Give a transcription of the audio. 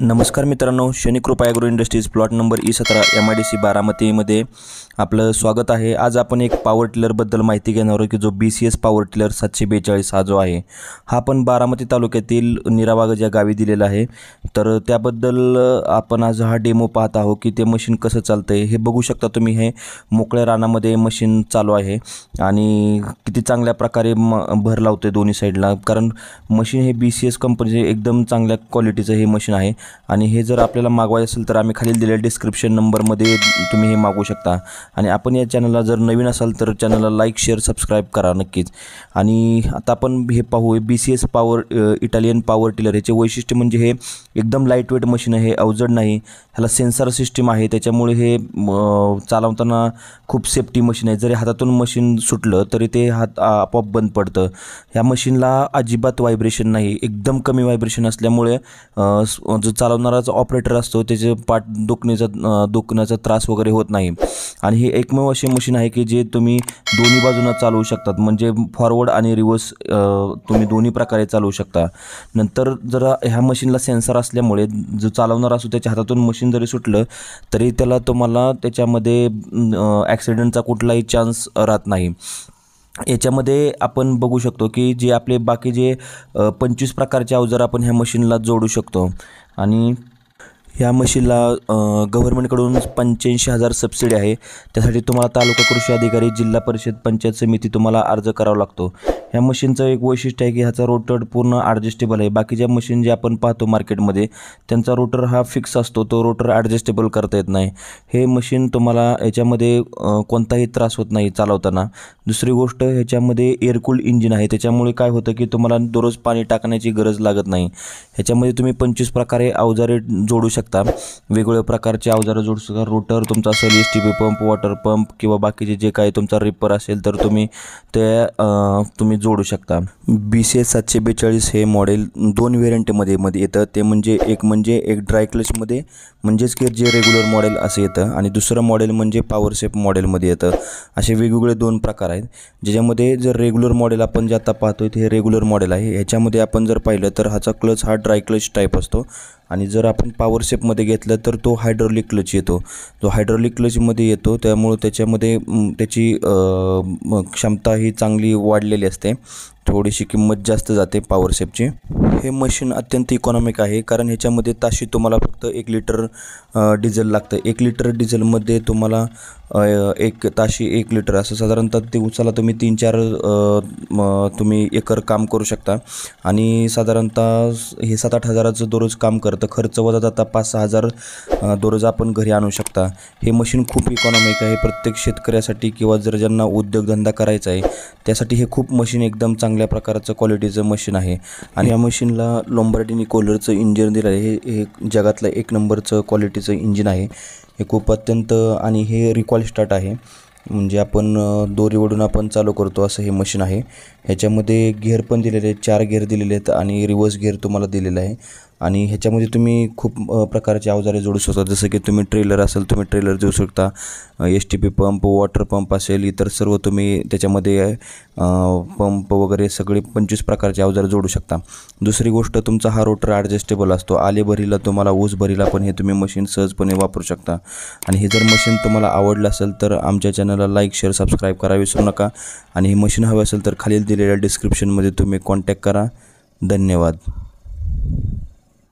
नमस्कार मित्रांनो Shanikrupa agro industries plot number E सतरा एम आय डी सी बारामतीमध्ये आपलं स्वागत आहे आज आपण एक पॉवर टिलरबद्दल माहिती घेणार आहोत की जो B C S power tiller सातशे बेचाळीस हा जो आहे हा पण बारामती तालुक्यातील निराबाग ज्या गावी दिलेला आहे तर त्याबद्दल आपण आज हा डेमो पाहत आहोत की ते मशीन कसं चालतं आहे हे बघू शकता तुम्ही हे मोकळ्या रानामध्ये मशीन चालू आहे आणि किती चांगल्या प्रकारे म भर लावते दोन्ही साईडला कारण मशीन हे बी सी एस कंपनीचे एकदम चांगल्या क्वालिटीचं हे मशीन आहे आणि हे जर आपल्याला मागवायचं असेल तर आम्ही खालील दिलेल्या डिस्क्रिप्शन नंबरमध्ये तुम्ही हे मागू शकता आणि आपण या चॅनलला जर नवीन असाल तर चॅनलला लाईक शेअर सबस्क्राईब करा नक्कीच आणि आता आपण हे पाहू B C S power Italian power tiller याचे वैशिष्ट्य म्हणजे हे एकदम लाईट वेट मशीन आहे अवजड नाही ह्याला सेन्सर सिस्टीम आहे त्याच्यामुळे हे चालवताना खूप सेफ्टी मशीन आहे जरी हातातून मशीन सुटलं तरी ते हात आपोआप बंद पडतं ह्या मशीनला अजिबात व्हायब्रेशन नाही एकदम कमी व्हायब्रेशन असल्यामुळे चालवणाराच ऑपरेटर असतो त्याचे पाठ दुखण्याचा दुखण्याचा त्रास वगैरे होत नाही आणि हे एकमेव असे मशीन आहे की जे तुम्ही दोन्ही बाजूनं चालवू शकतात म्हणजे फॉरवर्ड आणि रिव्हर्स तुम्ही दोन्ही प्रकारे चालवू शकता नंतर जरा ह्या मशीनला सेन्सर असल्यामुळे जो चालवणारा असू त्याच्या हातातून मशीन जरी सुटलं तरी त्याला तुम्हाला त्याच्यामध्ये ॲक्सिडेंटचा कुठलाही चान्स राहत नाही याच्यामध्ये आपण बघू शकतो की जे आपले बाकी जे पंचवीस प्रकारचे अवजार आपण ह्या मशीनला जोडू शकतो आणि या मशीनला गव्हर्नमेंटकडून पंच्याऐंशी हजार सबसिडी आहे त्यासाठी तुम्हाला तालुका कृषी अधिकारी जिल्हा परिषद पंचायत समिती तुम्हाला अर्ज करावा लागतो ह्या मशीनचं एक वैशिष्ट्य आहे की ह्याचा रोटर पूर्ण ॲडजस्टेबल आहे बाकीच्या मशीन जे आपण पाहतो मार्केटमध्ये त्यांचा रोटर हा फिक्स असतो तो रोटर ॲडजस्टेबल करता येत नाही हे मशीन तुम्हाला याच्यामध्ये कोणताही त्रास होत नाही चालवताना दुसरी गोष्ट ह्याच्यामध्ये एअरकूल इंजिन आहे त्याच्यामुळे काय होतं की तुम्हाला दररोज पाणी टाकण्याची गरज लागत नाही ह्याच्यामध्ये तुम्ही पंचवीस प्रकारे अवजारे जोडू शकता वेगवेगळ्या प्रकारचे अवजारे जोडू शकता रोटर तुमचा असेल S T P pump water pump किंवा बाकीचे जे काही तुमचा रिपर असेल तर तुम्ही ते तुम्ही तुम्ही जोडू शकता बी सी एस सातशे बेचाळीस हे मॉडेल दोन व्हेरियंटमध्ये मध्ये येतं ते म्हणजे एक म्हणजे एक ड्राय क्लचमध्ये म्हणजेच की जे रेग्युलर मॉडेल असं येतं आणि दुसरं मॉडेल म्हणजे पॉवर सेफ मॉडेलमध्ये येतं असे वेगवेगळे दोन प्रकार आहेत ज्याच्यामध्ये जर रेग्युलर मॉडेल आपण जे आता पाहतोय ते हे रेग्युलर मॉडेल आहे ह्याच्यामध्ये आपण जर पाहिलं तर ह्याचा क्लच हा ड्राय क्लच टाईप असतो आणि जर आपण पॉवर शेपमध्ये घेतलं तर तो हायड्रॉलिक क्लच येतो जो हायड्रॉलिक क्लचमध्ये येतो त्यामुळं त्याच्यामध्ये त्याची क्षमता ही चांगली वाढलेली असते थोडीशी किंमत जास्त जाते सेपची हे मशीन अत्यंत इकॉनॉमिक आहे कारण ह्याच्यामध्ये ताशी तुम्हाला फक्त एक लिटर डिझेल लागतं एक लिटर डिझेलमध्ये तुम्हाला एक ताशी एक लिटर असं साधारणतः ते उचाला तुम्ही तीन चार तुम्ही एकर काम करू शकता आणि साधारणतः हे सात आठ हजाराचं दररोज काम करतं खर्च वजा जाता पाच सहा हजार दररोज आपण घरी आणू शकता हे मशीन खूप इकॉनॉमिक आहे प्रत्येक शेतकऱ्यासाठी किंवा जर ज्यांना उद्योगधंदा करायचा आहे त्यासाठी हे खूप मशीन एकदम चांगलं चांगल्या प्रकारचं क्वालिटीचं मशीन आहे आणि या मशीनला लोंबार्डिनी कोलरचं इंजिन दिलं आहे हे जगातलं एक नंबरचं क्वालिटीचं इंजिन आहे हे खूप अत्यंत आणि हे रिकॉल स्टार्ट आहे म्हणजे आपण दोरीवडून आपण चालू करतो असं हे मशीन आहे ह्याच्यामध्ये गिअर पण दिलेले आहेत चार गिअर दिलेले आहेत आणि रिवर्स गिअर तुम्हाला दिलेला आहे आणि ह्याच्यामध्ये तुम्ही खूप प्रकारचे अवजारे जोडू शकता जसं की तुम्ही ट्रेलर असेल तुम्ही ट्रेलर देऊ शकता S T P pump water pump असेल इतर सर्व तुम्ही त्याच्यामध्ये पंप वगैरे सगळे पंचवीस प्रकारचे अवजारे जोडू शकता दुसरी गोष्ट तुमचा हा रोटर ॲडजस्टेबल असतो आले भरीला तुम्हाला ऊस भरीला पण हे तुम्ही मशीन सहजपणे वापरू शकता आणि हे जर मशीन तुम्हाला आवडलं असेल तर आमच्या चॅनलला लाईक शेअर सबस्क्राईब करा विसरू नका आणि हे मशीन हवे असेल तर खालील दिलेल्या डिस्क्रिप्शनमध्ये तुम्ही कॉन्टॅक्ट करा धन्यवाद